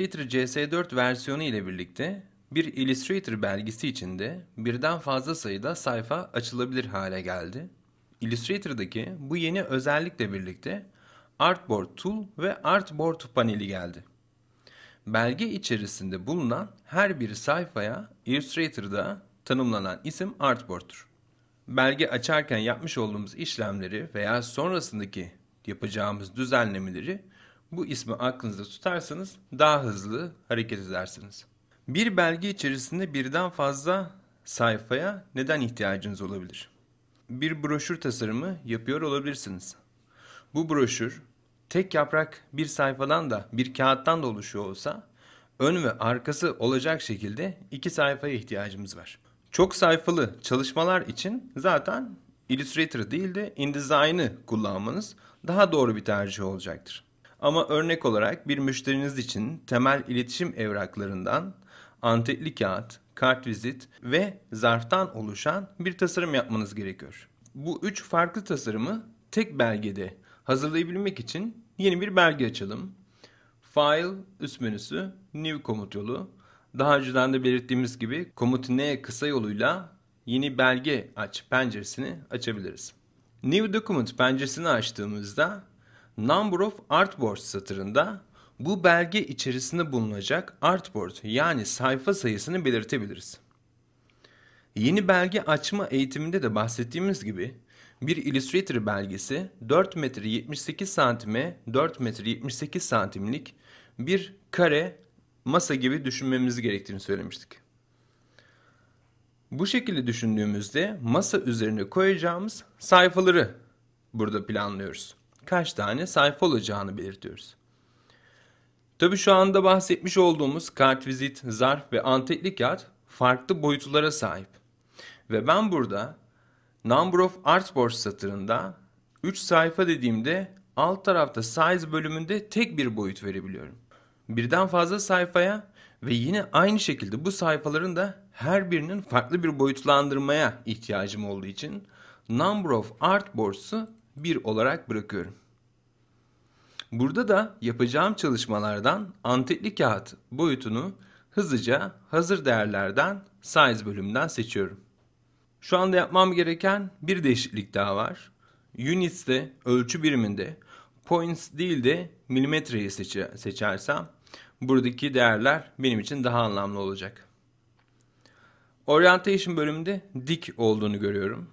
Illustrator CS4 versiyonu ile birlikte bir Illustrator belgesi içinde birden fazla sayıda sayfa açılabilir hale geldi. Illustrator'daki bu yeni özellikle birlikte Artboard Tool ve Artboard paneli geldi. Belge içerisinde bulunan her bir sayfaya Illustrator'da tanımlanan isim Artboard'tur. Belge açarken yapmış olduğumuz işlemleri veya sonrasındaki yapacağımız düzenlemeleri bu ismi aklınızda tutarsanız daha hızlı hareket edersiniz. Bir belge içerisinde birden fazla sayfaya neden ihtiyacınız olabilir? Bir broşür tasarımı yapıyor olabilirsiniz. Bu broşür tek yaprak bir sayfadan da bir kağıttan da oluşuyor olsa ön ve arkası olacak şekilde iki sayfaya ihtiyacımız var. Çok sayfalı çalışmalar için zaten Illustrator değil de InDesign'ı kullanmanız daha doğru bir tercih olacaktır. Ama örnek olarak bir müşteriniz için temel iletişim evraklarından antetli kağıt, kartvizit ve zarftan oluşan bir tasarım yapmanız gerekiyor. Bu üç farklı tasarımı tek belgede hazırlayabilmek için yeni bir belge açalım. File üst menüsü, New komut yolu. Daha önceden de belirttiğimiz gibi komut N kısa yoluyla yeni belge aç penceresini açabiliriz. New Document penceresini açtığımızda Number of Artboards satırında bu belge içerisinde bulunacak artboard yani sayfa sayısını belirtebiliriz. Yeni belge açma eğitiminde de bahsettiğimiz gibi bir Illustrator belgesi 4 metre 78 santime 4 metre 78 santimlik bir kare masa gibi düşünmemiz gerektiğini söylemiştik. Bu şekilde düşündüğümüzde masa üzerine koyacağımız sayfaları burada planlıyoruz kaç tane sayfa olacağını belirtiyoruz. Tabi şu anda bahsetmiş olduğumuz kartvizit, zarf ve antetli kağıt farklı boyutlara sahip. Ve ben burada Number of Artboards satırında 3 sayfa dediğimde alt tarafta size bölümünde tek bir boyut verebiliyorum. Birden fazla sayfaya ve yine aynı şekilde bu sayfaların da her birinin farklı bir boyutlandırmaya ihtiyacım olduğu için Number of Artboards'u 1 olarak bırakıyorum. Burada da yapacağım çalışmalardan antetli kağıt boyutunu hızlıca hazır değerlerden size bölümünden seçiyorum. Şu anda yapmam gereken bir değişiklik daha var. Units'te ölçü biriminde points değil de milimetreyi seçersem buradaki değerler benim için daha anlamlı olacak. Orientation bölümünde dik olduğunu görüyorum.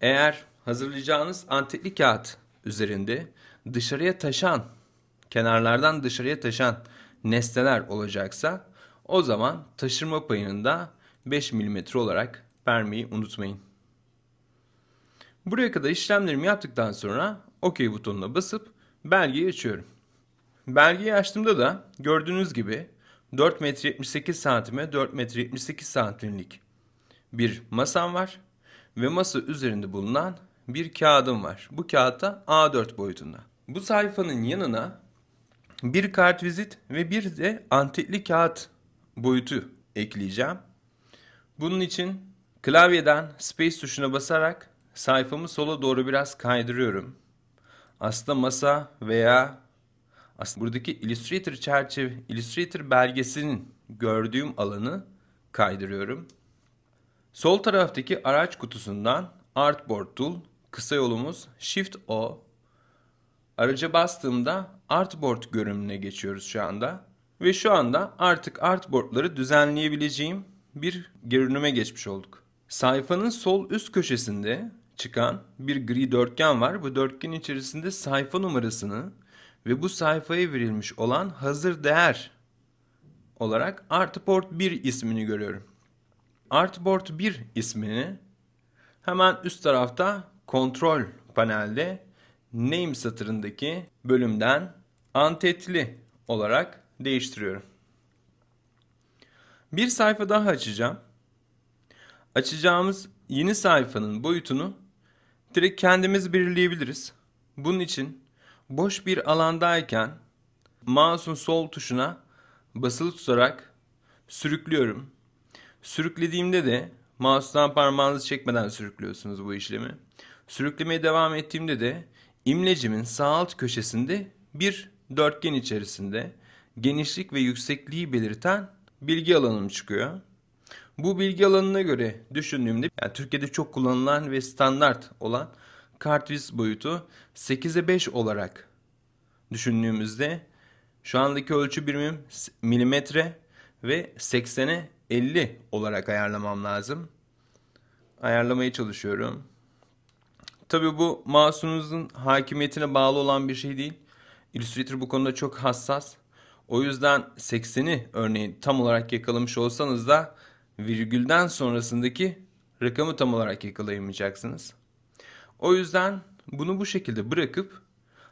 Eğer hazırlayacağınız antikli kağıt üzerinde dışarıya taşan, kenarlardan dışarıya taşan nesneler olacaksa o zaman taşırma payını da 5 mm olarak vermeyi unutmayın. Buraya kadar işlemlerimi yaptıktan sonra OK butonuna basıp belgeyi açıyorum. Belgeyi açtığımda da gördüğünüz gibi 4 metre 78 santime 4 metre 78 santimlik bir masam var ve masa üzerinde bulunan bir kağıdım var. Bu kağıtta A4 boyutunda. Bu sayfanın yanına bir kartvizit ve bir de antikli kağıt boyutu ekleyeceğim. Bunun için klavyeden space tuşuna basarak sayfamı sola doğru biraz kaydırıyorum. Aslında masa veya aslında buradaki Illustrator çerçeve, Illustrator belgesinin gördüğüm alanı kaydırıyorum. Sol taraftaki araç kutusundan Artboard Tool kısa yolumuz Shift O. Araca bastığımda artboard görünümüne geçiyoruz şu anda. Ve şu anda artık artboardları düzenleyebileceğim bir görünüme geçmiş olduk. Sayfanın sol üst köşesinde çıkan bir gri dörtgen var. Bu dörtgen içerisinde sayfa numarasını ve bu sayfaya verilmiş olan hazır değer olarak Artboard 1 ismini görüyorum. Artboard 1 ismini hemen üst tarafta kontrol panelde name satırındaki bölümden antetli olarak değiştiriyorum. Bir sayfa daha açacağım. Açacağımız yeni sayfanın boyutunu direkt kendimiz belirleyebiliriz. Bunun için boş bir alandayken mouse'un sol tuşuna basılı tutarak sürüklüyorum. Sürüklediğimde de mouse'dan parmağınızı çekmeden sürüklüyorsunuz bu işlemi. Sürüklemeye devam ettiğimde de imlecimin sağ alt köşesinde bir dörtgen içerisinde genişlik ve yüksekliği belirten bilgi alanım çıkıyor. Bu bilgi alanına göre düşündüğümde yani Türkiye'de çok kullanılan ve standart olan kartviz boyutu 8'e 5 olarak düşündüğümüzde şu andaki ölçü birimim milimetre ve 80'e 50 olarak ayarlamam lazım. Ayarlamaya çalışıyorum. Tabii bu masumunuzun hakimiyetine bağlı olan bir şey değil. Illustrator bu konuda çok hassas. O yüzden 80'i örneğin tam olarak yakalamış olsanız da virgülden sonrasındaki rakamı tam olarak yakalayamayacaksınız. O yüzden bunu bu şekilde bırakıp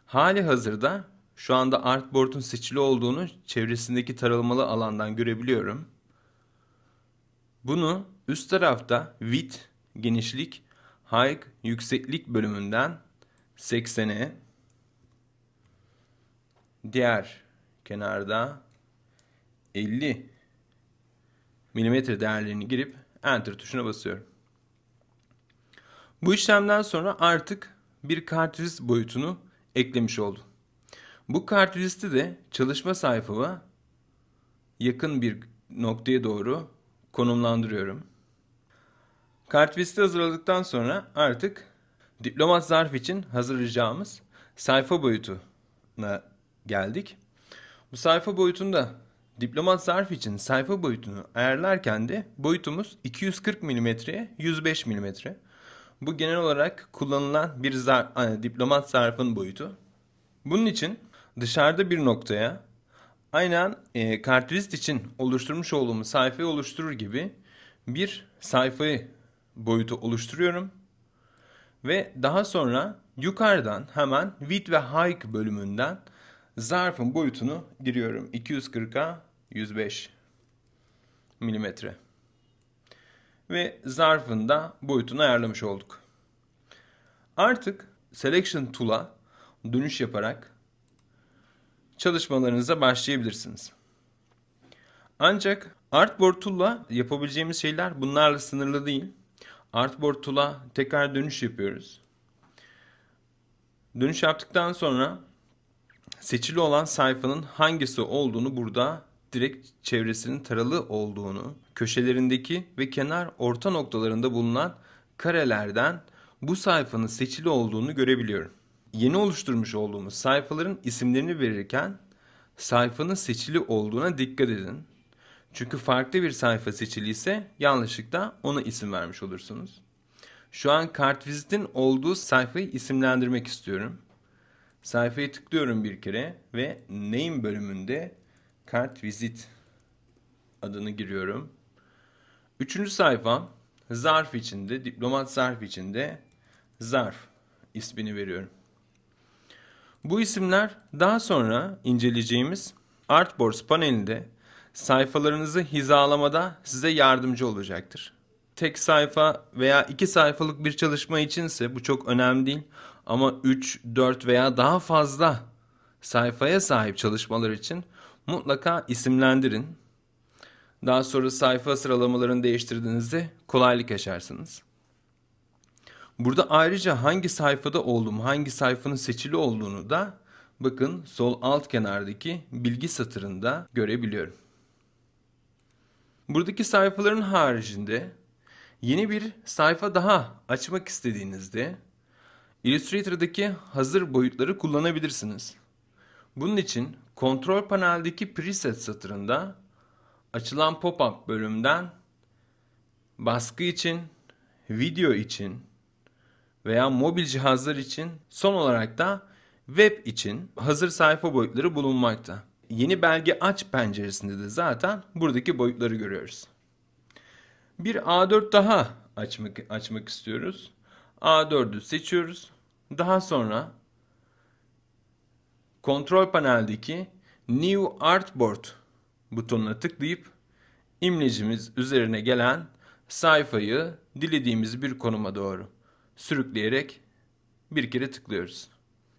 hali hazırda şu anda artboard'un seçili olduğunu çevresindeki taralamalı alandan görebiliyorum. Bunu üst tarafta width, genişlik Hike yükseklik bölümünden 80'e diğer kenarda 50 milimetre değerlerini girip enter tuşuna basıyorum. Bu işlemden sonra artık bir kartvizit boyutunu eklemiş oldum. Bu kartviziti de çalışma sayfama yakın bir noktaya doğru konumlandırıyorum. Kartvizit'i hazırladıktan sonra artık diplomat zarf için hazırlayacağımız sayfa boyutuna geldik. Bu sayfa boyutunda diplomat zarf için sayfa boyutunu ayarlarken de boyutumuz 240 mm'ye 105 mm. Bu genel olarak kullanılan bir zar hani diplomat zarfın boyutu. Bunun için dışarıda bir noktaya aynen e, kartvizit için oluşturmuş olduğumuz sayfayı oluşturur gibi bir sayfayı boyutu oluşturuyorum. Ve daha sonra yukarıdan hemen width ve height bölümünden zarfın boyutunu giriyorum. 240'a 105 milimetre. Ve zarfın da boyutunu ayarlamış olduk. Artık Selection Tool'a dönüş yaparak çalışmalarınıza başlayabilirsiniz. Ancak Artboard Tool'la yapabileceğimiz şeyler bunlarla sınırlı değil artboard tool'a tekrar dönüş yapıyoruz. Dönüş yaptıktan sonra seçili olan sayfanın hangisi olduğunu burada direkt çevresinin taralı olduğunu, köşelerindeki ve kenar orta noktalarında bulunan karelerden bu sayfanın seçili olduğunu görebiliyorum. Yeni oluşturmuş olduğumuz sayfaların isimlerini verirken sayfanın seçili olduğuna dikkat edin. Çünkü farklı bir sayfa seçiliyse yanlışlıkla ona isim vermiş olursunuz. Şu an kartvizitin olduğu sayfayı isimlendirmek istiyorum. Sayfaya tıklıyorum bir kere ve name bölümünde kartvizit adını giriyorum. Üçüncü sayfa zarf içinde, diplomat zarf içinde zarf ismini veriyorum. Bu isimler daha sonra inceleyeceğimiz Artboards panelinde sayfalarınızı hizalamada size yardımcı olacaktır. Tek sayfa veya iki sayfalık bir çalışma içinse bu çok önemli değil ama 3, 4 veya daha fazla sayfaya sahip çalışmalar için mutlaka isimlendirin. Daha sonra sayfa sıralamalarını değiştirdiğinizde kolaylık yaşarsınız. Burada ayrıca hangi sayfada olduğumu, hangi sayfanın seçili olduğunu da bakın sol alt kenardaki bilgi satırında görebiliyorum. Buradaki sayfaların haricinde yeni bir sayfa daha açmak istediğinizde Illustrator'daki hazır boyutları kullanabilirsiniz. Bunun için kontrol paneldeki preset satırında açılan pop-up bölümden baskı için, video için veya mobil cihazlar için son olarak da web için hazır sayfa boyutları bulunmakta yeni belge aç penceresinde de zaten buradaki boyutları görüyoruz. Bir A4 daha açmak, açmak istiyoruz. A4'ü seçiyoruz. Daha sonra kontrol paneldeki New Artboard butonuna tıklayıp imlecimiz üzerine gelen sayfayı dilediğimiz bir konuma doğru sürükleyerek bir kere tıklıyoruz.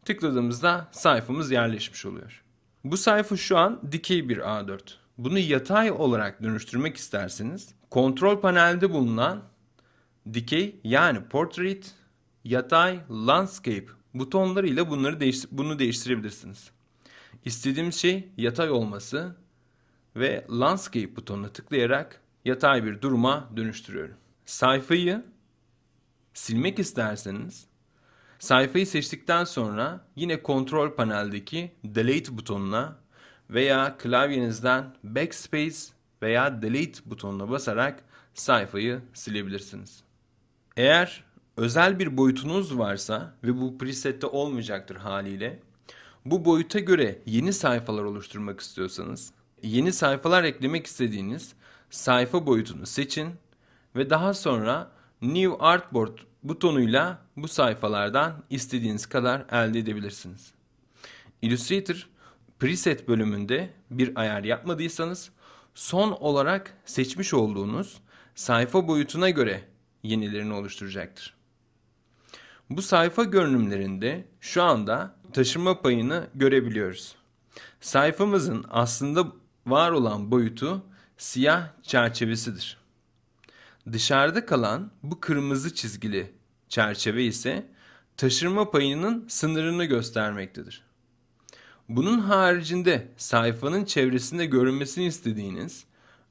Tıkladığımızda sayfamız yerleşmiş oluyor. Bu sayfa şu an dikey bir A4. Bunu yatay olarak dönüştürmek isterseniz kontrol panelde bulunan dikey yani portrait, yatay, landscape butonlarıyla bunları değiş bunu değiştirebilirsiniz. İstediğim şey yatay olması ve landscape butonuna tıklayarak yatay bir duruma dönüştürüyorum. Sayfayı silmek isterseniz Sayfayı seçtikten sonra yine kontrol paneldeki delete butonuna veya klavyenizden backspace veya delete butonuna basarak sayfayı silebilirsiniz. Eğer özel bir boyutunuz varsa ve bu presette olmayacaktır haliyle bu boyuta göre yeni sayfalar oluşturmak istiyorsanız yeni sayfalar eklemek istediğiniz sayfa boyutunu seçin ve daha sonra New Artboard butonuyla bu sayfalardan istediğiniz kadar elde edebilirsiniz. Illustrator preset bölümünde bir ayar yapmadıysanız son olarak seçmiş olduğunuz sayfa boyutuna göre yenilerini oluşturacaktır. Bu sayfa görünümlerinde şu anda taşıma payını görebiliyoruz. Sayfamızın aslında var olan boyutu siyah çerçevesidir. Dışarıda kalan bu kırmızı çizgili çerçeve ise taşırma payının sınırını göstermektedir. Bunun haricinde sayfanın çevresinde görünmesini istediğiniz,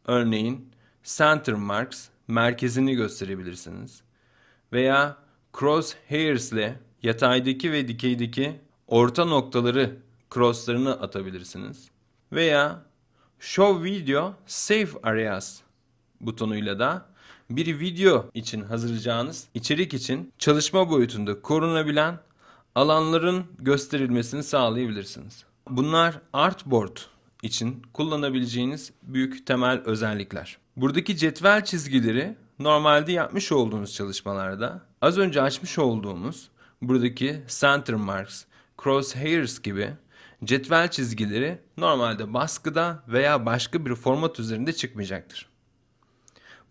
örneğin center marks merkezini gösterebilirsiniz veya crosshairs ile yataydaki ve dikeydeki orta noktaları crosslarını atabilirsiniz veya show video save areas butonuyla da bir video için hazırlayacağınız içerik için çalışma boyutunda korunabilen alanların gösterilmesini sağlayabilirsiniz. Bunlar artboard için kullanabileceğiniz büyük temel özellikler. Buradaki cetvel çizgileri normalde yapmış olduğunuz çalışmalarda az önce açmış olduğumuz buradaki center marks, crosshairs gibi cetvel çizgileri normalde baskıda veya başka bir format üzerinde çıkmayacaktır.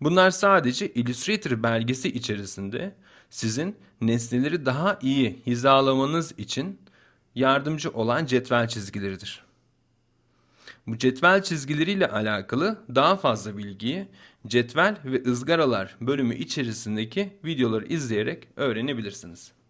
Bunlar sadece Illustrator belgesi içerisinde sizin nesneleri daha iyi hizalamanız için yardımcı olan cetvel çizgileridir. Bu cetvel çizgileriyle alakalı daha fazla bilgiyi cetvel ve ızgaralar bölümü içerisindeki videoları izleyerek öğrenebilirsiniz.